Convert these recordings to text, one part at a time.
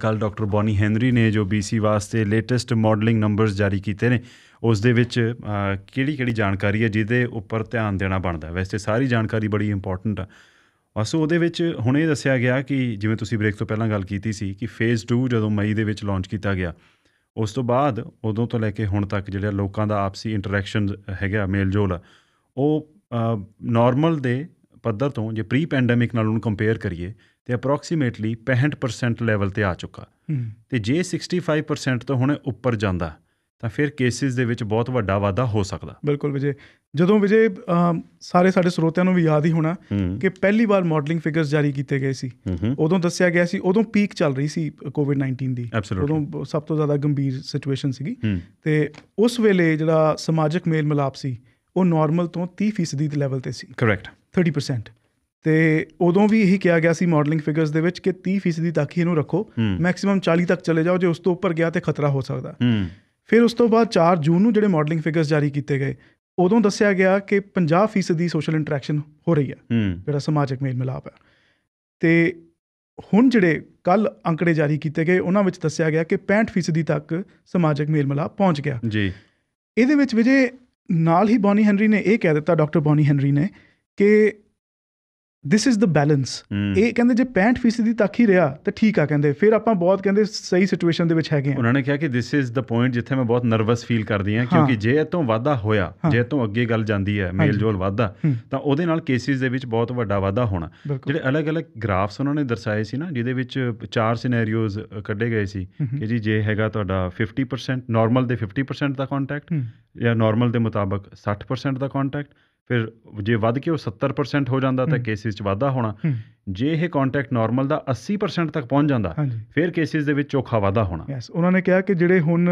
ਕੱਲ doctor Bonnie Henry ਨੇ ਜੋ ਬੀਸੀ ਵਾਸਤੇ ਲੇਟੈਸਟ ਮਾਡਲਿੰਗ ਨੰਬਰਸ ਜਾਰੀ ਕੀਤੇ ਨੇ ਉਸ ਦੇ ਵਿੱਚ ਕਿਹੜੀ ਕਿਹੜੀ ਜਾਣਕਾਰੀ ਹੈ ਜਿਹਦੇ ਉੱਪਰ ਧਿਆਨ ਦੇਣਾ ਬਣਦਾ ਵੈਸੇ ਸਾਰੀ ਜਾਣਕਾਰੀ ਬੜੀ ਇੰਪੋਰਟੈਂਟ ਆ ਅਸੋ ਉਹਦੇ ਵਿੱਚ ਹੁਣ ਇਹ ਦੱਸਿਆ ਗਿਆ ਕਿ ਜਿਵੇਂ ਤੁਸੀਂ ਬ੍ਰੇਕ ਤੋਂ ਪਹਿਲਾਂ ਗੱਲ ਕੀਤੀ ਸੀ ਕਿ ਫੇਜ਼ 2 ਜਦੋਂ ਮਈ ਦੇ ਵਿੱਚ ਲਾਂਚ ਕੀਤਾ ਗਿਆ ਉਸ ਤੋਂ ਬਾਅਦ ਉਦੋਂ ਤੋਂ ਲੈ ਕੇ ਹੁਣ ਤੱਕ ਜਿਹੜਾ ਲੋਕਾਂ ਦਾ ਆਪਸੀ ਇੰਟਰੈਕਸ਼ਨ ਹੈਗਾ ਮੇਲਜੋਲ ਉਹ ਨਾਰਮਲ ਦੇ ਪੱਧਰ ਤੋਂ ਜੇ ਪ੍ਰੀ ਪੈਂਡੈਮਿਕ ਨਾਲ ਉਹਨੂੰ ਕੰਪੇਅਰ ਕਰੀਏ ਤੇ ਅਪਰੋਕਸੀਮੇਟਲੀ 65% ਲੈਵਲ ਤੇ ਆ ਚੁੱਕਾ ਤੇ ਜੇ 65% ਤੋਂ ਹੁਣ ਉੱਪਰ ਜਾਂਦਾ ਤਾਂ ਫਿਰ ਕੇਸਿਸ ਦੇ ਵਿੱਚ ਬਹੁਤ ਵੱਡਾ ਵਾਧਾ ਹੋ ਸਕਦਾ ਬਿਲਕੁਲ ਵਿਜੇ ਜਦੋਂ ਵਿਜੇ ਸਾਰੇ ਸਾਡੇ ਸਰੋਤਿਆਂ ਨੂੰ ਵੀ ਯਾਦ ਹੀ ਹੋਣਾ ਕਿ ਪਹਿਲੀ ਵਾਰ ਮਾਡਲਿੰਗ ਫਿਗਰਸ ਜਾਰੀ ਕੀਤੇ ਗਏ ਸੀ ਉਦੋਂ ਦੱਸਿਆ ਗਿਆ ਸੀ ਉਦੋਂ ਪੀਕ ਚੱਲ ਰਹੀ ਸੀ ਕੋਵਿਡ-19 ਦੀ ਉਦੋਂ ਸਭ ਤੋਂ ਜ਼ਿਆਦਾ ਗੰਭੀਰ ਸਿਚੁਏਸ਼ਨ ਸੀਗੀ ਤੇ ਉਸ ਵੇਲੇ ਜਿਹੜਾ ਸਮਾਜਿਕ ਮੇਲ ਮਿਲਾਪ ਸੀ ਉਹ ਨਾਰਮਲ ਤੋਂ 30% ਦੇ ਲੈਵਲ ਤੇ ਸੀ ਕਰੈਕਟ 30% ਤੇ ਉਦੋਂ ਵੀ ਇਹੀ ਕਿਹਾ ਗਿਆ ਸੀ ਮਾਡਲਿੰਗ ਫਿਗਰਸ ਦੇ ਵਿੱਚ ਕਿ 30% ਤੱਕ ਹੀ ਇਹਨੂੰ ਰੱਖੋ ਮੈਕਸਿਮਮ 40 ਤੱਕ ਚਲੇ ਜਾਓ ਜੇ ਉਸ ਤੋਂ ਉੱਪਰ ਗਿਆ ਤੇ ਖਤਰਾ ਹੋ ਸਕਦਾ ਫਿਰ ਉਸ ਤੋਂ ਬਾਅਦ 4 ਜੂਨ ਨੂੰ ਜਿਹੜੇ ਮਾਡਲਿੰਗ ਫਿਗਰਸ ਜਾਰੀ ਕੀਤੇ ਗਏ ਉਦੋਂ ਦੱਸਿਆ ਗਿਆ ਕਿ 50% ਦੀ ਸੋਸ਼ਲ ਇੰਟਰੈਕਸ਼ਨ ਹੋ ਰਹੀ ਹੈ ਜਿਹੜਾ ਸਮਾਜਿਕ ਮੇਲ ਮਿਲਾਪ ਹੈ ਤੇ ਹੁਣ ਜਿਹੜੇ ਕੱਲ ਅੰਕੜੇ ਜਾਰੀ ਕੀਤੇ ਗਏ ਉਹਨਾਂ ਵਿੱਚ ਦੱਸਿਆ ਗਿਆ ਕਿ 65% ਤੱਕ ਸਮਾਜਿਕ ਮੇਲ ਮਿਲਾਪ ਪਹੁੰਚ ਗਿਆ ਜੀ ਇਹਦੇ ਵਿੱਚ ਵਿਜੇ ਨਾਲ ਹੀ ਬੌਨੀ ਹੈਨਰੀ ਨੇ ਇਹ ਕਹਿ ਦਿੱਤਾ ਡਾਕਟਰ ਬੌਨੀ ਹੈਨਰੀ ਨੇ ਕਿ ਥਿਸ ਇਜ਼ ਦ ਬੈਲੈਂਸ ਇਹ ਕਹਿੰਦੇ ਜੇ 65% ਦੀ ਤੱਕ ਹੀ ਰਿਹਾ ਤਾਂ ਠੀਕ ਆ ਕਹਿੰਦੇ ਫਿਰ ਆਪਾਂ ਬਹੁਤ ਕਹਿੰਦੇ ਸਹੀ ਸਿਚੁਏਸ਼ਨ ਦੇ ਵਿੱਚ ਹੈਗੇ ਆ ਉਹਨਾਂ ਨੇ ਕਿਹਾ ਕਿ ਥਿਸ ਇਜ਼ ਦ ਪੁਆਇੰਟ ਜਿੱਥੇ ਮੈਂ ਬਹੁਤ ਨਰਵਸ ਫੀਲ ਕਰਦੀ ਆ ਕਿਉਂਕਿ ਜੇ ਇਹ ਤੋਂ ਵਾਧਾ ਹੋਇਆ ਜੇ ਤੋਂ ਅੱਗੇ ਗੱਲ ਜਾਂਦੀ ਹੈ ਮੇਲ ਜੋਲ ਵਾਧਾ ਤਾਂ ਉਹਦੇ ਨਾਲ ਕੇਸਿਸ ਦੇ ਵਿੱਚ ਬਹੁਤ ਵੱਡਾ ਵਾਧਾ ਹੋਣਾ ਜਿਹੜੇ ਅਲੱਗ-ਅਲੱਗ ਗ੍ਰਾਫਸ ਉਹਨਾਂ ਨੇ ਦਰਸਾਏ ਸੀ ਨਾ ਜਿਹਦੇ ਵਿੱਚ ਚਾਰ ਸਿਨੈਰੀਓਜ਼ ਕੱਢੇ ਗਏ ਸੀ ਕਿ ਜੀ ਜੇ ਹੈਗਾ ਤੁਹਾਡਾ 50% ਨਾਰਮਲ ਦੇ 50% ਦਾ ਕੰਟੈਕਟ ਜਾਂ ਨਾਰਮਲ ਦੇ ਮੁਤਾਬਕ 60% ਦਾ ਕੰਟੈਕਟ ਫਿਰ ਜੇ ਵੱਧ ਕੇ ਉਹ 70% ਹੋ ਜਾਂਦਾ ਤਾਂ ਕੇਸਿਸ 'ਚ ਵਾਧਾ ਹੋਣਾ ਜੇ ਇਹ ਕੰਟੈਕਟ ਨਾਰਮਲ ਦਾ 80% ਤੱਕ ਪਹੁੰਚ ਜਾਂਦਾ ਫਿਰ ਕੇਸਿਸ ਦੇ ਵਿੱਚ ਚੋਖਾ ਵਾਧਾ ਹੋਣਾ ਯੈਸ ਉਹਨਾਂ ਨੇ ਕਿਹਾ ਕਿ ਜਿਹੜੇ ਹੁਣ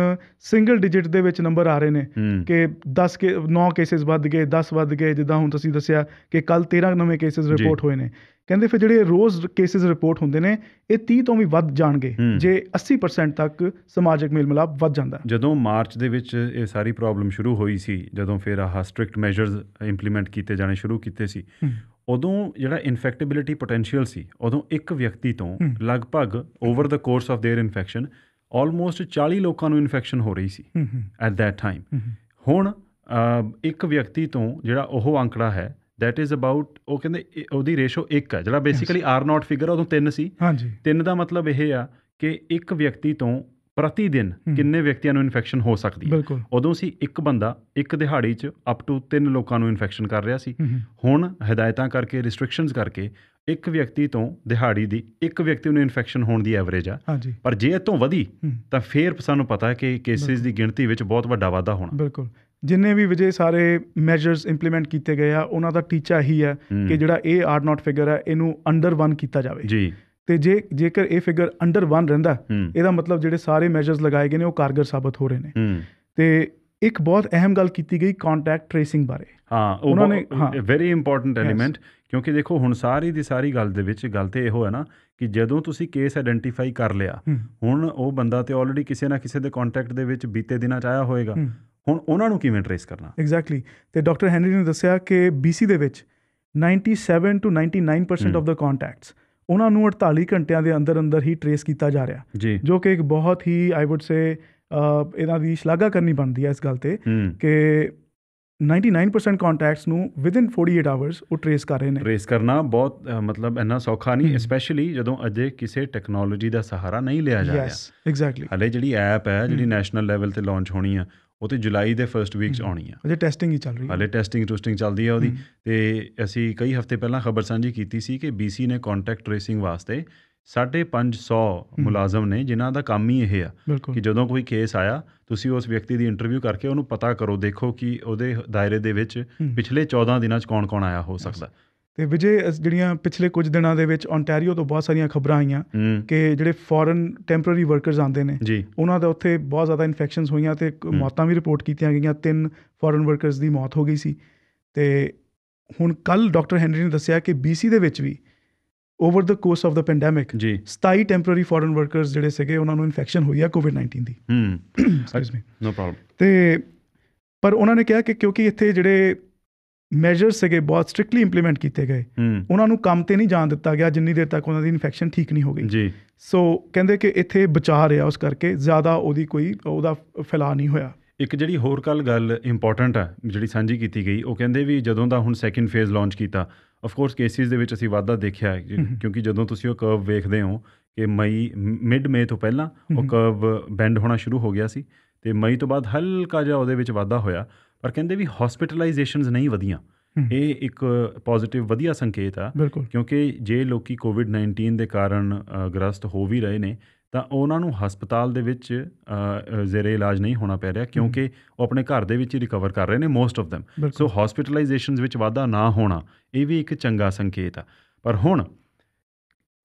ਸਿੰਗਲ ਡਿਜਿਟ ਦੇ ਵਿੱਚ ਨੰਬਰ ਆ ਰਹੇ ਨੇ ਕਿ 10 ਕੇ 9 ਕੇਸਿਸ ਵੱਧ ਗਏ 10 ਵੱਧ ਗਏ ਜਿੱਦਾਂ ਹੁਣ ਤੁਸੀਂ ਦੱਸਿਆ ਕਿ ਕੱਲ 13 ਨਵੇਂ ਕੇਸਿਸ ਰਿਪੋਰਟ ਹੋਏ ਨੇ ਕਹਿੰਦੇ ਫਿਰ ਜਿਹੜੇ ਰੋਜ਼ ਕੇਸਿਸ ਰਿਪੋਰਟ ਹੁੰਦੇ ਨੇ ਇਹ 30 ਤੋਂ ਵੀ ਵੱਧ ਜਾਣਗੇ ਜੇ 80% ਤੱਕ ਸਮਾਜਿਕ ਮੇਲ ਮਿਲਾਪ ਵੱਧ ਜਾਂਦਾ ਜਦੋਂ ਮਾਰਚ ਦੇ ਵਿੱਚ ਇਹ ਸਾਰੀ ਪ੍ਰੋਬਲਮ ਸ਼ੁਰੂ ਹੋਈ ਸੀ ਜਦੋਂ ਫਿਰ ਆਹ ਸਟ੍ਰਿਕਟ ਮੈਜਰਸ ਇੰਪਲੀਮੈਂਟ ਕੀਤੇ ਜਾਣੇ ਸ਼ੁਰੂ ਕੀਤੇ ਸੀ ਉਦੋਂ ਜਿਹੜਾ ਇਨਫੈਕਟੇਬਿਲਿਟੀ ਪੋਟੈਂਸ਼ੀਅਲ ਸੀ ਉਦੋਂ ਇੱਕ ਵਿਅਕਤੀ ਤੋਂ ਲਗਭਗ ਓਵਰ ਦਾ course of their infection almost 40 ਲੋਕਾਂ ਨੂੰ ਇਨਫੈਕਸ਼ਨ ਹੋ ਰਹੀ ਸੀ ਐਟ ਦੈਟ ਟਾਈਮ ਹੁਣ ਇੱਕ ਵਿਅਕਤੀ ਤੋਂ ਜਿਹੜਾ ਉਹ ਅੰਕੜਾ ਹੈ ਦੈਟ ਇਜ਼ ਅਬਾਊਟ ਉਹ ਕਹਿੰਦੇ ਉਹਦੀ ਰੇਸ਼ੋ 1 ਹੈ ਜਿਹੜਾ ਬੇਸਿਕਲੀ ਆਰ ਨਾਟ ਫਿਗਰ ਉਦੋਂ 3 ਸੀ 3 ਦਾ ਮਤਲਬ ਇਹ ਆ ਕਿ ਇੱਕ ਵਿਅਕਤੀ ਤੋਂ ਪ੍ਰਤੀ ਦਿਨ ਕਿੰਨੇ ਵਿਅਕਤੀਆਂ ਨੂੰ ਇਨਫੈਕਸ਼ਨ ਹੋ ਸਕਦੀ ਹੈ ਉਦੋਂ ਸੀ ਇੱਕ ਬੰਦਾ ਇੱਕ ਦਿਹਾੜੀ 'ਚ ਅਪ ਟੂ 3 ਲੋਕਾਂ ਨੂੰ ਇਨਫੈਕਸ਼ਨ ਕਰ ਰਿਹਾ ਸੀ ਹੁਣ ਹਦਾਇਤਾਂ ਕਰਕੇ ਰੈਸਟ੍ਰਿਕਸ਼ਨਸ ਕਰਕੇ ਇੱਕ ਵਿਅਕਤੀ ਤੋਂ ਦਿਹਾੜੀ ਦੀ ਇੱਕ ਵਿਅਕਤੀ ਨੂੰ ਇਨਫੈਕਸ਼ਨ ਹੋਣ ਦੀ ਐਵਰੇਜ ਆ ਪਰ ਜੇ ਇਹ ਤੋਂ ਵਧੀ ਤਾਂ ਫੇਰ ਸਾਨੂੰ ਪਤਾ ਹੈ ਕਿ ਕੇਸਿਸ ਦੀ ਗਿਣਤੀ ਵਿੱਚ ਬਹੁਤ ਵੱਡਾ ਵਾਧਾ ਹੋਣਾ ਬਿਲਕੁਲ ਜਿੰਨੇ ਵੀ ਵਜੇ ਸਾਰੇ ਮੈਜਰਸ ਇੰਪਲੀਮੈਂਟ ਕੀਤੇ ਗਏ ਆ ਉਹਨਾਂ ਦਾ ਟੀਚਾ ਹੀ ਹੈ ਕਿ ਜਿਹੜਾ ਇਹ ਆਰ ਨਾਟ ਫਿਗਰ ਹੈ ਇਹਨੂੰ ਅੰਡਰ 1 ਕੀਤਾ ਜਾਵੇ ਜੀ ਤੇ ਜੇ ਜੇਕਰ ਇਹ ਫਿਗਰ ਅੰਡਰ 1 ਰਹਿੰਦਾ ਇਹਦਾ ਮਤਲਬ ਜਿਹੜੇ ਸਾਰੇ ਮੈਜਰਸ ਲਗਾਏ ਗਏ ਨੇ ਉਹ ਕਾਰਗਰ ਸਾਬਤ ਹੋ ਰਹੇ ਨੇ ਤੇ ਇੱਕ ਬਹੁਤ ਅਹਿਮ ਗੱਲ ਕੀਤੀ ਗਈ ਕੰਟੈਕਟ ਟ੍ਰੇਸਿੰਗ ਬਾਰੇ ਹਾਂ ਉਹਨਾਂ ਨੇ ਵੈਰੀ ਇੰਪੋਰਟੈਂਟ ਐਲੀਮੈਂਟ ਕਿਉਂਕਿ ਦੇਖੋ ਹੁਣ ਸਾਰੀ ਦੀ ਸਾਰੀ ਗੱਲ ਦੇ ਵਿੱਚ ਗੱਲ ਤੇ ਇਹੋ ਹੈ ਨਾ ਕਿ ਜਦੋਂ ਤੁਸੀਂ ਕੇਸ ਆਇਡੈਂਟੀਫਾਈ ਕਰ ਲਿਆ ਹੁਣ ਉਹ ਬੰਦਾ ਤੇ ਆਲਰੇਡੀ ਕਿਸੇ ਨਾ ਕਿਸੇ ਦੇ ਕੰਟੈਕਟ ਦੇ ਵਿੱਚ ਬੀਤੇ ਦਿਨਾਂ ਚ ਆਇਆ ਹੋਵੇਗਾ ਹੁਣ ਉਹਨਾਂ ਨੂੰ ਕਿਵੇਂ ਟ੍ਰੇਸ ਕਰਨਾ ਐਗਜ਼ੈਕਟਲੀ ਤੇ ਡਾਕਟਰ ਹੈਨਰੀ ਨੇ ਦੱਸਿਆ ਕਿ ਬੀਸੀ ਦੇ ਵਿੱਚ 97 ਟੂ 99% ਆਫ ਦਾ ਕੰਟੈਕਟਸ ਉਹਨਾਂ ਨੂੰ 48 ਘੰਟਿਆਂ ਦੇ ਅੰਦਰ ਅੰਦਰ ਹੀ ਟ੍ਰੇਸ ਕੀਤਾ ਜਾ ਰਿਹਾ ਜੋ ਕਿ ਇੱਕ ਬਹੁਤ ਹੀ ਆਈ ਊਡ ਸੇ ਇਹਨਾਂ ਦੀ ਸ਼ਲਾਘਾ ਕਰਨੀ ਬਣਦੀ ਹੈ ਇਸ ਗੱਲ ਤੇ ਕਿ 99% ਕੰਟੈਕਟਸ ਨੂੰ ਵਿਦਿਨ 48 ਆਵਰਸ ਉਹ ਟ੍ਰੇਸ ਕਰ ਰਹੇ ਨੇ ਟ੍ਰੇਸ ਕਰਨਾ ਬਹੁਤ ਮਤਲਬ ਇੰਨਾ ਸੌਖਾ ਨਹੀਂ ਸਪੈਸ਼ਲੀ ਜਦੋਂ ਅਜੇ ਕਿਸੇ ਟੈਕਨੋਲੋਜੀ ਦਾ ਸਹਾਰਾ ਨਹੀਂ ਲਿਆ ਜਾ ਰਿਹਾ ਯੈਸ ਐਗਜ਼ੈਕਟਲੀ ਹਲੇ ਜਿਹੜੀ ਐਪ ਹੈ ਜਿਹੜੀ ਨੈਸ਼ਨਲ ਲੈਵਲ ਤੇ ਲਾਂਚ ਹੋਣੀ ਆ ਉਹ ਤੇ ਜੁਲਾਈ ਦੇ ਫਰਸਟ ਵੀਕ ਚ ਆਉਣੀ ਆ ਅਜੇ ਟੈਸਟਿੰਗ ਹੀ ਚੱਲ ਰਹੀ ਹੈ ਹਲੇ ਟੈਸਟਿੰਗ ਟੂਸਟਿੰਗ ਚੱਲਦੀ ਆ ਉਹਦੀ ਤੇ ਅਸੀਂ ਕਈ ਹਫ਼ਤੇ ਪਹਿਲਾਂ ਖਬਰ ਸਾਂਝੀ ਕੀਤੀ ਸੀ ਕਿ BC ਨੇ ਕੰਟੈਕਟ ਟ੍ਰੇਸਿੰਗ ਵਾਸਤੇ 550 ਮੁਲਾਜ਼ਮ ਨੇ ਜਿਨ੍ਹਾਂ ਦਾ ਕੰਮ ਹੀ ਇਹ ਆ ਕਿ ਜਦੋਂ ਕੋਈ ਕੇਸ ਆਇਆ ਤੁਸੀਂ ਉਸ ਵਿਅਕਤੀ ਦੀ ਇੰਟਰਵਿਊ ਕਰਕੇ ਉਹਨੂੰ ਪਤਾ ਕਰੋ ਦੇਖੋ ਕਿ ਉਹਦੇ ਦਾਇਰੇ ਦੇ ਵਿੱਚ ਪਿਛਲੇ 14 ਦਿਨਾਂ 'ਚ ਕੌਣ-ਕੌਣ ਆਇਆ ਹੋ ਸਕਦਾ ਤੇ ਵਿਜੇ ਜਿਹੜੀਆਂ ਪਿਛਲੇ ਕੁਝ ਦਿਨਾਂ ਦੇ ਵਿੱਚ ਓਨਟਾਰੀਓ ਤੋਂ ਬਹੁਤ ਸਾਰੀਆਂ ਖਬਰਾਂ ਆਈਆਂ ਕਿ ਜਿਹੜੇ ਫੋਰਨ ਟੈਂਪਰੇਰੀ ਵਰਕਰਸ ਆਉਂਦੇ ਨੇ ਉਹਨਾਂ ਦਾ ਉੱਥੇ ਬਹੁਤ ਜ਼ਿਆਦਾ ਇਨਫੈਕਸ਼ਨਸ ਹੋਈਆਂ ਤੇ ਮੌਤਾਂ ਵੀ ਰਿਪੋਰਟ ਕੀਤੀਆਂ ਗਈਆਂ ਤਿੰਨ ਫੋਰਨ ਵਰਕਰਸ ਦੀ ਮੌਤ ਹੋ ਗਈ ਸੀ ਤੇ ਹੁਣ ਕੱਲ ਡਾਕਟਰ ਹੈਨਰੀ ਨੇ ਦੱਸਿਆ ਕਿ BC ਦੇ ਵਿੱਚ ਵੀ over the course of the pandemic 27 temporary foreign workers ਜਿਹੜੇ ਸੀਗੇ ਉਹਨਾਂ ਨੂੰ ਇਨਫੈਕਸ਼ਨ ਹੋਈ ਆ ਕੋਵਿਡ-19 ਦੀ ਹਮ ਐਕਸਕਿਊਜ਼ ਮੀ ਨੋ ਪ੍ਰੋਬਲਮ ਤੇ ਪਰ ਉਹਨਾਂ ਨੇ ਕਿਹਾ ਕਿ ਕਿਉਂਕਿ ਇੱਥੇ ਜਿਹੜੇ ਮੈਜਰ ਸੀਗੇ ਬਹੁਤ ਸਟ੍ਰਿਕਟਲੀ ਇੰਪਲੀਮੈਂਟ ਕੀਤੇ ਗਏ ਉਹਨਾਂ ਨੂੰ ਕੰਮ ਤੇ ਨਹੀਂ ਜਾਣ ਦਿੱਤਾ ਗਿਆ ਜਿੰਨੀ ਦੇਰ ਤੱਕ ਉਹਨਾਂ ਦੀ ਇਨਫੈਕਸ਼ਨ ਠੀਕ ਨਹੀਂ ਹੋ ਗਈ ਜੀ ਸੋ ਕਹਿੰਦੇ ਕਿ ਇੱਥੇ ਬਚਾ ਰਿਹਾ ਉਸ ਕਰਕੇ ਜ਼ਿਆਦਾ ਉਹਦੀ ਕੋਈ ਉਹਦਾ ਫੈਲਾ ਨਹੀਂ ਹੋਇਆ ਇੱਕ ਜਿਹੜੀ ਹੋਰ ਕੱਲ ਗੱਲ ਇੰਪੋਰਟੈਂਟ ਆ ਜਿਹੜੀ ਸਾਂਝੀ ਕੀਤੀ ਗਈ ਉਹ ਕਹਿੰਦੇ ਵੀ ਜਦੋਂ ਦਾ ਹੁਣ ਸੈਕੰਡ ਫੇਜ਼ ਲਾਂਚ ਕੀਤਾ ਆਫ ਕੋਰਸ ਕੇਸਿਸ ਦੇ ਵਿੱਚ ਅਸੀਂ ਵਾਧਾ ਦੇਖਿਆ ਕਿਉਂਕਿ ਜਦੋਂ ਤੁਸੀਂ ਉਹ ਕਰਵ ਵੇਖਦੇ ਹੋ ਕਿ ਮਈ ਮਿਡ ਮੇ ਤੋਂ ਪਹਿਲਾਂ ਉਹ ਕਰਵ ਬੈਂਡ ਹੋਣਾ ਸ਼ੁਰੂ ਹੋ ਗਿਆ ਸੀ ਤੇ ਮਈ ਤੋਂ ਬਾਅਦ ਹਲਕਾ ਜਿਹਾ ਉਹਦੇ ਵਿੱਚ ਵਾਧਾ ਹੋਇਆ ਪਰ ਕਹਿੰਦੇ ਵੀ ਹਸਪੀਟਲਾਈਜੇਸ਼ਨਸ ਨਹੀਂ ਵਧੀਆਂ ਇਹ ਇੱਕ ਪੋਜ਼ਿਟਿਵ ਵਧੀਆ ਸੰਕੇਤ ਆ ਕਿਉਂਕਿ ਜੇ ਲੋਕੀ ਕੋਵਿਡ-19 ਦੇ ਕਾਰਨ ਗ੍ਰਸਤ ਹੋ ਵੀ ਰਹੇ ਨੇ ਤਾਂ ਉਹਨਾਂ ਨੂੰ ਹਸਪਤਾਲ ਦੇ ਵਿੱਚ ਜ਼ੇਰੇ ਇਲਾਜ ਨਹੀਂ ਹੋਣਾ ਪੈ ਰਿਹਾ ਕਿਉਂਕਿ ਉਹ ਆਪਣੇ ਘਰ ਦੇ ਵਿੱਚ ਹੀ ਰਿਕਵਰ ਕਰ ਰਹੇ ਨੇ most of them so hospitalisations ਵਿੱਚ ਵਾਧਾ ਨਾ ਹੋਣਾ ਇਹ ਵੀ ਇੱਕ ਚੰਗਾ ਸੰਕੇਤ ਆ ਪਰ ਹੁਣ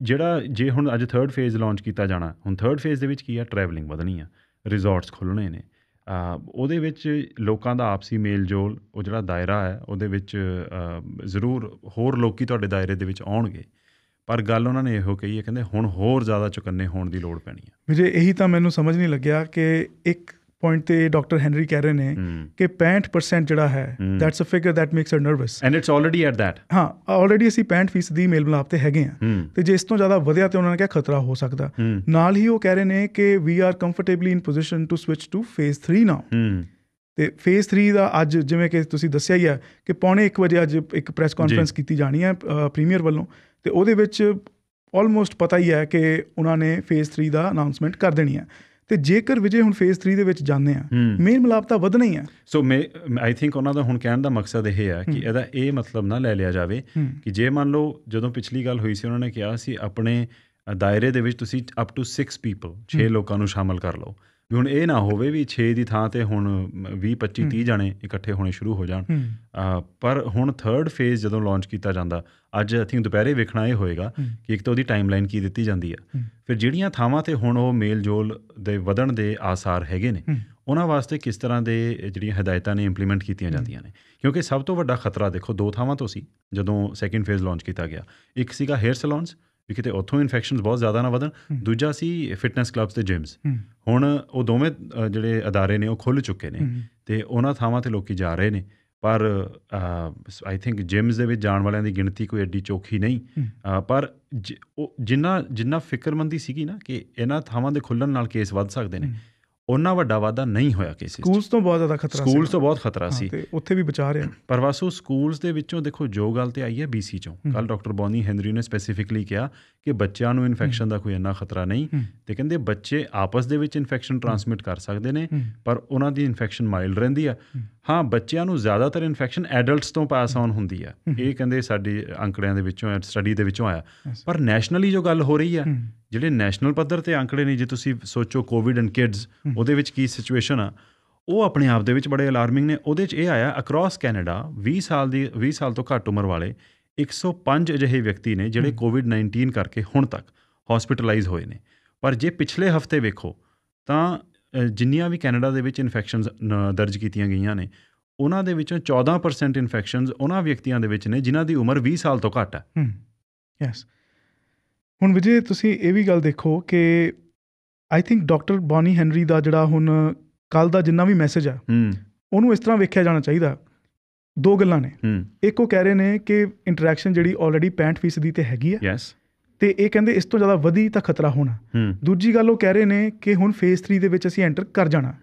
ਜਿਹੜਾ ਜੇ ਹੁਣ ਅੱਜ 3rd ਫੇਜ਼ ਲਾਂਚ ਕੀਤਾ ਜਾਣਾ ਹੁਣ 3rd ਫੇਜ਼ ਦੇ ਵਿੱਚ ਕੀ ਆ ਟਰੈਵਲਿੰਗ ਵਧਣੀ ਆ ਰਿਜ਼ੋਰਟਸ ਖੁੱਲਣੇ ਨੇ ਉਹਦੇ ਵਿੱਚ ਲੋਕਾਂ ਦਾ ਆਪਸੀ ਮੇਲ ਜੋਲ ਉਹ ਜਿਹੜਾ ਦਾਇਰਾ ਹੈ ਉਹਦੇ ਵਿੱਚ ਜ਼ਰੂਰ ਹੋਰ ਲੋਕੀ ਤੁਹਾਡੇ ਦਾਇਰੇ ਦੇ ਵਿੱਚ ਆਉਣਗੇ ਪਰ ਗੱਲ ਉਹਨਾਂ ਨੇ ਇਹੋ ਕਹੀ ਹੈ ਕਹਿੰਦੇ ਹੁਣ ਹੋਰ ਜ਼ਿਆਦਾ ਚੁਕੰਨੇ ਹੋਣ ਦੀ ਲੋੜ ਪੈਣੀ ਹੈ ਵੀਰੇ ਇਹੀ ਤਾਂ ਮੈਨੂੰ ਸਮਝ ਨਹੀਂ ਲੱਗਿਆ ਕਿ ਇੱਕ ਪੁਆਇੰਟ ਤੇ ਡਾਕਟਰ ਹੈਨਰੀ ਕਹਿ ਰਹੇ ਨੇ ਕਿ 65% ਜਿਹੜਾ ਹੈ that's a figure that makes her nervous and it's already at that ਹਾਂ ਆਲਰੇਡੀ ਅਸੀਂ 65% ਦੀ ਮੇਲ ਮਿਲਾਪ ਤੇ ਹੈਗੇ ਆ ਤੇ ਜੇ ਇਸ ਤੋਂ ਜ਼ਿਆਦਾ ਵਧਿਆ ਤੇ ਉਹਨਾਂ ਨੇ ਕਿਹਾ ਖਤਰਾ ਹੋ ਸਕਦਾ ਨਾਲ ਹੀ ਉਹ ਕਹਿ ਰਹੇ ਨੇ ਕਿ we are comfortably in position to switch to phase 3 now ਤੇ ਫੇਜ਼ 3 ਦਾ ਅੱਜ ਜਿਵੇਂ ਕਿ ਤੁਸੀਂ ਦੱਸਿਆ ਹੀ ਆ ਕਿ ਪੌਣੇ 1 ਵਜੇ ਅੱਜ ਇੱਕ ਪ੍ਰੈਸ ਕਾਨਫਰੰਸ ਕੀਤੀ ਜਾਣੀ ਹੈ ਪ੍ਰੀਮੀਅਰ ਵੱਲੋਂ ਤੇ ਉਹਦੇ ਵਿੱਚ ਆਲਮੋਸਟ ਪਤਾ ਹੀ ਹੈ ਕਿ ਉਹਨਾਂ ਨੇ ਫੇਜ਼ 3 ਦਾ ਅਨਾਉਂਸਮੈਂਟ ਕਰ ਦੇਣੀ ਹੈ ਤੇ ਜੇਕਰ ਵਿਜੇ ਹੁਣ ਫੇਜ਼ 3 ਦੇ ਵਿੱਚ ਜਾਂਦੇ ਆ ਮੇਲ ਮਲਾਪ ਤਾਂ ਵਧਣਾ ਹੀ ਆ ਸੋ ਮੈਂ ਆਈ ਥਿੰਕ ਉਹਨਾਂ ਦਾ ਹੁਣ ਕਹਿਣ ਦਾ ਮਕਸਦ ਇਹ ਹੈ ਕਿ ਇਹਦਾ ਇਹ ਮਤਲਬ ਨਾ ਲੈ ਲਿਆ ਜਾਵੇ ਕਿ ਜੇ ਮੰਨ ਲਓ ਜਦੋਂ ਪਿਛਲੀ ਗੱਲ ਹੋਈ ਸੀ ਉਹਨਾਂ ਨੇ ਕਿਹਾ ਸੀ ਆਪਣੇ ਦਾਇਰੇ ਦੇ ਵਿੱਚ ਤੁਸੀਂ ਅਪ ਟੂ 6 ਪੀਪਲ 6 ਲੋਕਾਂ ਨੂੰ ਸ਼ਾਮਲ ਕਰ ਲਓ ਵੀ ਹੁਣ ਇਹ ਨਾ ਹੋਵੇ ਵੀ 6 ਦੀ ਥਾਂ ਤੇ ਹੁਣ 20 25 30 ਜਣੇ ਇਕੱਠੇ ਹੋਣੇ ਸ਼ੁਰੂ ਹੋ ਜਾਣ ਪਰ ਹੁਣ 3rd ਫੇਜ਼ ਜਦੋਂ ਲਾਂਚ ਕੀਤਾ ਜਾਂਦਾ ਅੱਜ ਆਈ ਥਿੰਕ ਦੁਪਹਿਰੇ ਵੇਖਣਾ ਇਹ ਹੋਏਗਾ ਕਿ ਇੱਕ ਤਾਂ ਉਹਦੀ ਟਾਈਮਲਾਈਨ ਕੀ ਦਿੱਤੀ ਜਾਂਦੀ ਹੈ ਫਿਰ ਜਿਹੜੀਆਂ ਥਾਵਾਂ ਤੇ ਹੁਣ ਉਹ ਮੇਲ ਜੋਲ ਦੇ ਵਧਣ ਦੇ ਆਸਾਰ ਹੈਗੇ ਨੇ ਉਹਨਾਂ ਵਾਸਤੇ ਕਿਸ ਤਰ੍ਹਾਂ ਦੇ ਜਿਹੜੀਆਂ ਹਦਾਇਤਾਂ ਨੇ ਇੰਪਲੀਮੈਂਟ ਕੀਤੀਆਂ ਜਾਂਦੀਆਂ ਨੇ ਕਿਉਂਕਿ ਸਭ ਤੋਂ ਵੱਡਾ ਖਤਰਾ ਦੇਖੋ ਦੋ ਥਾਵਾਂ ਤੋਂ ਸੀ ਜਦੋਂ ਸੈਕੰਡ ਫੇਜ਼ ਲਾਂਚ ਕੀਤਾ ਗਿਆ ਇੱਕ ਸੀਗਾ ਹੇਅਰ ਸਲੌਨਸ ਵੀ ਕਿਤੇ ਉੱਥੋਂ ਇਨਫੈਕਸ਼ਨਸ ਬਹੁਤ ਜ਼ਿਆਦਾ ਨਾ ਵਧਣ ਦੂਜਾ ਸੀ ਫਿਟਨੈਸ ਕਲੱਬਸ ਤੇ ਜਿਮਸ ਹੁਣ ਉਹ ਦੋਵੇਂ ਜਿਹੜੇ ਅਦਾਰੇ ਨੇ ਉਹ ਖੁੱਲ ਚੁੱਕੇ ਨੇ ਤੇ ਉਹਨਾਂ ਥਾਵਾਂ ਤੇ ਲੋਕੀ ਜਾ ਰਹੇ ਨੇ ਪਰ ਆਈ ਥਿੰਕ ਜਿਮਸ ਦੇ ਵਿੱਚ ਜਾਣ ਵਾਲਿਆਂ ਦੀ ਗਿਣਤੀ ਕੋਈ ਐਡੀ ਚੋਖੀ ਨਹੀਂ ਪਰ ਜਿੰਨਾ ਜਿੰਨਾ ਫਿਕਰਮੰਦੀ ਸੀਗੀ ਨਾ ਕਿ ਇਹਨਾਂ ਥਾਵਾਂ ਦੇ ਖੁੱਲਣ ਨਾਲ ਕੇਸ ਵੱਧ ਸਕਦੇ ਨੇ ਉਹਨਾਂ ਵੱਡਾ ਵਾਦਾ ਨਹੀਂ ਹੋਇਆ ਕਿਸੇ ਸਕੂਲਸ ਤੋਂ ਬਹੁਤ ਜ਼ਿਆਦਾ ਖਤਰਾ ਸੀ ਸਕੂਲਸ ਤੋਂ ਬਹੁਤ ਖਤਰਾ ਸੀ ਤੇ ਉੱਥੇ ਵੀ ਵਿਚਾਰ ਰਿਹਾ ਪਰ ਵਾਸੂ ਸਕੂਲਸ ਦੇ ਵਿੱਚੋਂ ਦੇਖੋ ਜੋ ਗੱਲ ਤੇ ਆਈ ਹੈ ਬੀਸੀ ਚੋਂ ਕੱਲ ਡਾਕਟਰ ਬੋਨੀ ਹੈਨਰੀ ਨੇ ਸਪੈਸੀਫਿਕਲੀ ਕਿਹਾ ਕਿ ਬੱਚਿਆਂ ਨੂੰ ਇਨਫੈਕਸ਼ਨ ਦਾ ਕੋਈ ਇੰਨਾ ਖਤਰਾ ਨਹੀਂ ਤੇ ਕਹਿੰਦੇ ਬੱਚੇ ਆਪਸ ਦੇ ਵਿੱਚ ਇਨਫੈਕਸ਼ਨ ਟ੍ਰਾਂਸਮਿਟ ਕਰ ਸਕਦੇ ਨੇ ਪਰ ਉਹਨਾਂ ਦੀ ਇਨਫੈਕਸ਼ਨ ਮਾਈਲਡ ਰਹਿੰਦੀ ਆ ਹਾਂ ਬੱਚਿਆਂ ਨੂੰ ਜ਼ਿਆਦਾਤਰ ਇਨਫੈਕਸ਼ਨ ਐਡਲਟਸ ਤੋਂ ਪਾਸ ਆਨ ਹੁੰਦੀ ਆ ਇਹ ਕਹਿੰਦੇ ਸਾਡੇ ਅੰਕੜਿਆਂ ਦੇ ਵਿੱਚੋਂ ਸਟੱਡੀ ਦੇ ਵਿੱਚੋਂ ਆਇਆ ਪਰ ਨੈਸ਼ਨਲੀ ਜੋ ਗੱਲ ਹੋ ਰਹੀ ਆ ਜਿਹੜੇ ਨੈਸ਼ਨਲ ਪੱਧਰ ਤੇ ਅੰਕੜੇ ਨੇ ਜੇ ਤੁਸੀਂ ਸੋਚੋ ਕੋਵਿਡ ਐਂਡ ਕਿਡਸ ਉਹਦੇ ਵਿੱਚ ਕੀ ਸਿਚੁਏਸ਼ਨ ਆ ਉਹ ਆਪਣੇ ਆਪ ਦੇ ਵਿੱਚ ਬੜੇ ਅਲਾਰਮਿੰਗ ਨੇ ਉਹਦੇ 'ਚ ਇਹ ਆਇਆ ਅਕ੍ਰੋਸ ਕੈਨੇਡਾ 20 ਸਾਲ ਦੀ 20 ਸਾਲ ਤੋਂ ਘੱਟ ਉਮਰ ਵਾਲੇ 105 ਅਜਿਹੇ ਵਿਅਕਤੀ ਨੇ ਜਿਹੜੇ ਕੋਵਿਡ-19 ਕਰਕੇ ਹੁਣ ਤੱਕ ਹਸਪੀਟਲਾਈਜ਼ ਹੋਏ ਨੇ ਪਰ ਜੇ ਪਿਛਲੇ ਹਫਤੇ ਵੇਖੋ ਤਾਂ ਜਿੰਨੀਆਂ ਵੀ ਕੈਨੇਡਾ ਦੇ ਵਿੱਚ ਇਨਫੈਕਸ਼ਨਸ ਦਰਜ ਕੀਤੀਆਂ ਗਈਆਂ ਨੇ ਉਹਨਾਂ ਦੇ ਵਿੱਚੋਂ 14% ਇਨਫੈਕਸ਼ਨਸ ਉਹਨਾਂ ਵਿਅਕਤੀਆਂ ਦੇ ਵਿੱਚ ਨੇ ਜਿਨ੍ਹਾਂ ਦੀ ਉਮਰ 20 ਸਾਲ ਤੋਂ ਘੱਟ ਹੈ ਯੈਸ ਹੁਣ ਵਿਜੇ ਤੁਸੀਂ ਇਹ ਵੀ ਗੱਲ ਦੇਖੋ ਕਿ I think doctor Bonnie Henry ਦਾ ਜਿਹੜਾ ਹੁਣ ਕੱਲ ਦਾ ਜਿੰਨਾ ਵੀ ਮੈਸੇਜ ਆ ਉਹਨੂੰ ਇਸ ਤਰ੍ਹਾਂ ਵੇਖਿਆ ਜਾਣਾ ਚਾਹੀਦਾ ਦੋ ਗੱਲਾਂ ਨੇ ਇੱਕ ਉਹ ਕਹਿ ਰਹੇ ਨੇ ਕਿ ਇੰਟਰੈਕਸ਼ਨ ਜਿਹੜੀ ਆਲਰੇਡੀ 65% ਦੀ ਤੇ ਹੈਗੀ ਆ ਯੈਸ ਤੇ ਇਹ ਕਹਿੰਦੇ ਇਸ ਤੋਂ ਜ਼ਿਆਦਾ ਵਧੀ ਤਾਂ ਖਤਰਾ ਹੋਣਾ ਦੂਜੀ ਗੱਲ ਉਹ ਕਹਿ ਰਹੇ ਨੇ ਕਿ ਹੁਣ ਫੇਜ਼ 3 ਦੇ ਵਿੱਚ ਅਸੀਂ ਐਂਟਰ ਕਰ ਜਾਣਾ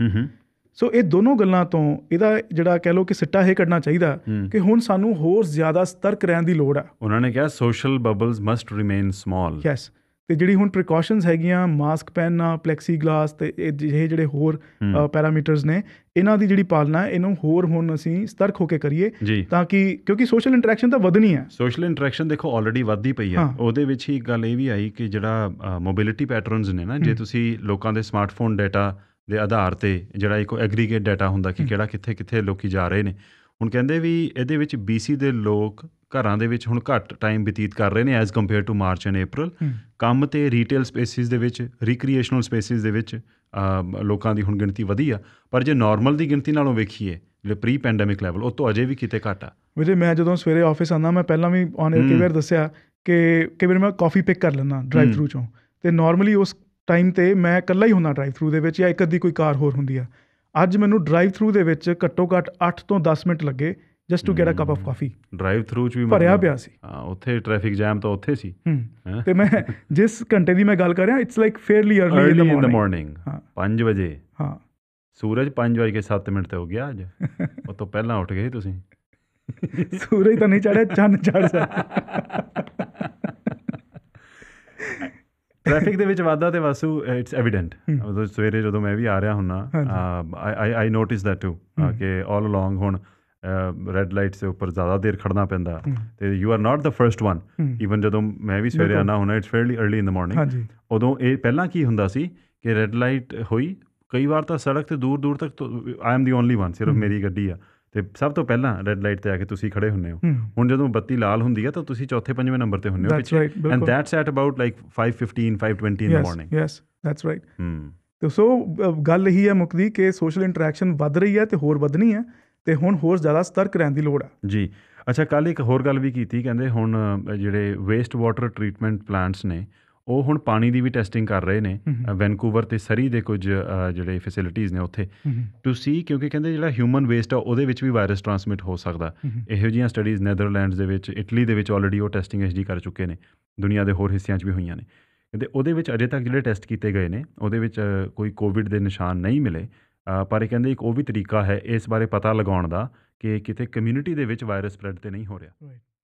ਸੋ ਇਹ ਦੋਨੋਂ ਗੱਲਾਂ ਤੋਂ ਇਹਦਾ ਜਿਹੜਾ ਕਹਿ ਲੋ ਕਿ ਸਿੱਟਾ ਇਹ ਕੱਢਣਾ ਚਾਹੀਦਾ ਕਿ ਹੁਣ ਸਾਨੂੰ ਹੋਰ ਜ਼ਿਆਦਾ ਸਤਰਕ ਰਹਿਣ ਦੀ ਲੋੜ ਆ ਉਹਨਾਂ ਨੇ ਕਿਹਾ social bubbles must remain small yes ਤੇ ਜਿਹੜੀ ਹੁਣ ਪ੍ਰੀਕਾਸ਼ਨਸ ਹੈਗੀਆਂ ਮਾਸਕ ਪਹਿਨਣਾ ਪਲੈਕਸੀ ਗਲਾਸ ਤੇ ਇਹ ਜਿਹੜੇ ਹੋਰ ਪੈਰਾਮੀਟਰਸ ਨੇ ਇਹਨਾਂ ਦੀ ਜਿਹੜੀ ਪਾਲਣਾ ਇਹਨੂੰ ਹੋਰ ਹੁਣ ਅਸੀਂ ਸਤਰਕ ਹੋ ਕੇ ਕਰੀਏ ਤਾਂ ਕਿ ਕਿਉਂਕਿ ਸੋਸ਼ਲ ਇੰਟਰੈਕਸ਼ਨ ਤਾਂ ਵਧਣੀ ਹੈ ਸੋਸ਼ਲ ਇੰਟਰੈਕਸ਼ਨ ਦੇਖੋ ਆਲਰੇਡੀ ਵੱਧਦੀ ਪਈ ਹੈ ਉਹਦੇ ਵਿੱਚ ਹੀ ਗੱਲ ਇਹ ਵੀ ਆਈ ਕਿ ਜਿਹੜਾ ਮੋਬਿਲਿਟੀ ਪੈਟਰਨਸ ਨੇ ਨਾ ਜੇ ਤੁਸੀਂ ਲੋਕਾਂ ਦੇ ਸਮਾਰਟਫੋਨ ਡਾਟਾ ਦੇ ਆਧਾਰ ਤੇ ਜਿਹੜਾ ਇੱਕ ਐਗਰੀਗੇਟ ਡਾਟਾ ਹੁੰਦਾ ਕਿ ਕਿਹੜਾ ਕਿੱਥੇ ਕਿੱਥੇ ਲੋਕੀ ਜਾ ਰਹੇ ਨੇ ਹੁਣ ਕਹਿੰਦੇ ਵੀ ਇਹਦੇ ਵਿੱਚ BC ਦੇ ਲੋਕ ਘਰਾਂ ਦੇ ਵਿੱਚ ਹੁਣ ਘੱਟ ਟਾਈਮ ਬਤੀਤ ਕਰ ਰਹੇ ਨੇ as compared to March and April ਕੰਮ ਤੇ ਰੀਟੇਲ ਸਪੇਸਿਸ ਦੇ ਵਿੱਚ ਰੀਕ੍ਰੀਏਸ਼ਨਲ ਸਪੇਸਿਸ ਦੇ ਵਿੱਚ ਲੋਕਾਂ ਦੀ ਹੁਣ ਗਿਣਤੀ ਵਧੀ ਆ ਪਰ ਜੇ ਨਾਰਮਲ ਦੀ ਗਿਣਤੀ ਨਾਲੋਂ ਵੇਖੀਏ ਜਿਹੜੇ ਪ੍ਰੀ ਪੈਂਡੈਮਿਕ ਲੈਵਲ ਉਹ ਤੋਂ ਅਜੇ ਵੀ ਕਿਤੇ ਘੱਟ ਆ ਵੀਰੇ ਮੈਂ ਜਦੋਂ ਸਵੇਰੇ ਆਫਿਸ ਆਉਂਦਾ ਮੈਂ ਪਹਿਲਾਂ ਵੀ ਔਨ ਏਅਰ ਕੇਵਰ ਦੱਸਿਆ ਕਿ ਕੇਵਰ ਮੈਂ ਕਾਫੀ ਪਿਕ ਕਰ ਲੈਣਾ ਡਰਾਈਵ ਥਰੂ ਚੋਂ ਤੇ ਨਾਰਮਲੀ ਉਸ ਟਾਈਮ ਤੇ ਮੈਂ ਇਕੱਲਾ ਹੀ ਹੁੰਦਾ ਡਰਾਈਵ ਥਰੂ ਦੇ ਵਿੱਚ ਜਾਂ ਇੱਕ ਅੱਧੀ ਕੋਈ ਕਾਰ ਹੋਰ ਹੁੰਦੀ ਆ ਅੱਜ ਮੈਨੂੰ ਡਰਾਈਵ ਥਰੂ ਦੇ ਵਿੱਚ ਘੱਟੋ ਘੱਟ 8 ਤੋਂ 10 ਮਿੰਟ ਲੱਗੇ just to get a cup of coffee drive through ਚ ਵੀ ਭਰਿਆ ਪਿਆ ਸੀ ਹਾਂ ਉੱਥੇ ਟ੍ਰੈਫਿਕ ਜਾਮ ਤਾਂ ਉੱਥੇ ਸੀ ਤੇ ਮੈਂ ਜਿਸ ਘੰਟੇ ਦੀ ਮੈਂ ਗੱਲ ਕਰ ਰਿਹਾ it's like fairly early in the morning 5 ਵਜੇ ਹਾਂ ਸੂਰਜ 5 ਵਜੇ ਕੇ 7 ਮਿੰਟ ਤੇ ਹੋ ਗਿਆ ਅੱਜ ਉਹ ਤੋਂ ਪਹਿਲਾਂ ਉੱਠ ਗਏ ਤੁਸੀਂ ਸੂਰਜ ਤਾਂ ਨਹੀਂ ਚੜਿਆ ਚੰਨ ਚੜਦਾ ਟ੍ਰੈਫਿਕ ਦੇ ਵਿੱਚ ਵਾਧਾ ਤੇ ਵਾਸੂ ਇਟਸ ਐਵੀਡੈਂਟ ਉਹ ਸਵੇਰੇ ਜਦੋਂ ਮੈਂ ਵੀ ਆ ਰਿਹਾ ਹੁੰਨਾ I I notice that too ਕਿ ਆਲ ਅਲੋਂਗ ਹੁਣ ਰੈੱਡ ਲਾਈਟ ਦੇ ਉੱਪਰ ਜ਼ਿਆਦਾ ਦੇਰ ਖੜਨਾ ਪੈਂਦਾ ਤੇ you are not the first one even ਜਦੋਂ ਮੈਂ ਵੀ ਸਵੇਰੇ ਆਣਾ ਹੁੰਦਾ it's fairly early in the morning ਉਦੋਂ ਇਹ ਪਹਿਲਾਂ ਕੀ ਹੁੰਦਾ ਸੀ ਕਿ ਰੈੱਡ ਲਾਈਟ ਹੋਈ ਕਈ ਵਾਰ ਤਾਂ ਸੜਕ ਤੇ ਦੂਰ ਦੂਰ ਤੱਕ I am the only one ਸਿਰਫ ਮੇਰੀ ਗੱਡੀ ਆ ਤੇ ਸਭ ਤੋਂ ਪਹਿਲਾਂ ਰੈੱਡ ਲਾਈਟ ਤੇ ਆ ਕੇ ਤੁਸੀਂ ਖੜੇ ਹੁੰਨੇ ਹੋ ਹੁਣ ਜਦੋਂ ਬੱਤੀ ਲਾਲ ਹੁੰਦੀ ਹੈ ਤਾਂ ਤੁਸੀਂ ਚੌਥੇ ਪੰਜਵੇਂ ਨੰਬਰ ਤੇ ਹੁੰਨੇ ਹੋ ਪਿੱਛੇ and that's at about like 5:15 5:20 in the morning yes that's right hmm ਤੇ ਸੋ ਗੱਲ ਇਹੀ ਹੈ ਮੁਕਦੀ ਕਿ ਸੋਸ਼ਲ ਇੰਟਰੈਕਸ਼ਨ ਵੱਧ ਰਹੀ ਹੈ ਤੇ ਹੋਰ ਵਧਣੀ ਹੈ ਤੇ ਹੁਣ ਹੋਰ ਜ਼ਿਆਦਾ ਸਤਰਕ ਰਹਿਣ ਦੀ ਲੋੜ ਆ ਜੀ ਅੱਛਾ ਕੱਲ ਇੱਕ ਹੋਰ ਗੱਲ ਵੀ ਕੀਤੀ ਕਹਿੰਦੇ ਹੁਣ ਜਿਹੜੇ ਵੇਸਟ ਵਾਟਰ ਟ੍ਰੀਟਮੈਂਟ ਪਲਾਂਟਸ ਨੇ ਉਹ ਹੁਣ ਪਾਣੀ ਦੀ ਵੀ ਟੈਸਟਿੰਗ ਕਰ ਰਹੇ ਨੇ ਵੈਨਕੂਵਰ ਤੇ ਸਰੀ ਦੇ ਕੁਝ ਜਿਹੜੇ ਫੈਸਿਲਿਟੀਆਂ ਨੇ ਉੱਥੇ ਟੂ ਸੀ ਕਿਉਂਕਿ ਕਹਿੰਦੇ ਜਿਹੜਾ ਹਿਊਮਨ ਵੇਸਟ ਆ ਉਹਦੇ ਵਿੱਚ ਵੀ ਵਾਇਰਸ ਟ੍ਰਾਂਸਮਿਟ ਹੋ ਸਕਦਾ ਇਹੋ ਜਿਹੀਆਂ ਸਟੱਡੀਜ਼ ਨੈਦਰਲੈਂਡਸ ਦੇ ਵਿੱਚ ਇਟਲੀ ਦੇ ਵਿੱਚ ਆਲਰੇਡੀ ਉਹ ਟੈਸਟਿੰਗ ਐਸਡੀ ਕਰ ਚੁੱਕੇ ਨੇ ਦੁਨੀਆ ਦੇ ਹੋਰ ਹਿੱਸਿਆਂ 'ਚ ਵੀ ਹੋਈਆਂ ਨੇ ਕਹਿੰਦੇ ਉਹਦੇ ਵਿੱਚ ਅਜੇ ਤੱਕ ਜਿਹੜੇ ਟੈਸਟ ਕੀਤੇ ਗਏ ਨੇ ਉਹਦੇ ਵਿੱਚ ਕੋਈ ਕੋਵਿਡ ਦੇ ਨਿਸ਼ਾਨ ਨਹੀਂ ਮਿਲੇ ਪਰ ਇਹ ਕਹਿੰਦੇ ਇੱਕ ਉਹ ਵੀ ਤਰੀਕਾ ਹੈ ਇਸ ਬਾਰੇ ਪਤਾ ਲਗਾਉਣ ਦਾ ਕਿ ਕਿਤੇ ਕਮਿਊਨਿਟੀ ਦੇ ਵਿੱਚ ਵਾਇਰਸ ਸਪਰੈਡ ਤੇ ਨਹੀਂ ਹੋ ਰਿਹਾ